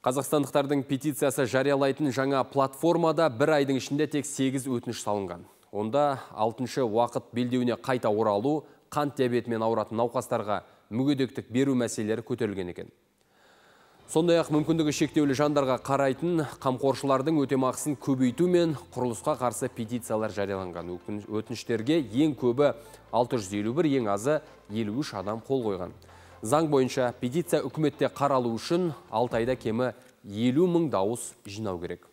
Қазақстандықтардың петициясы жариялайтын жаңа платформада бір айдың ішінде тек 8 өтініш салынған. Онда 6-шы уақыт белдеуіне қайта оралу, қант диабетімен ауыратын науқастарға мүгедектік беру мәселелері көтерілген екен. Сондай ақ мүмкіндігі шектеулі жандарға қарайтын қамқоршылардың өтемақысын көбейту мен құрылысқа қарсы петициялар жарияланған. Өтініштерге ең көбі 651, ең азы 53 адам қол қойған. Заң бойынша петиция үкіметте қаралу үшін 6 айда кемі елу мың дауыс жинау керек.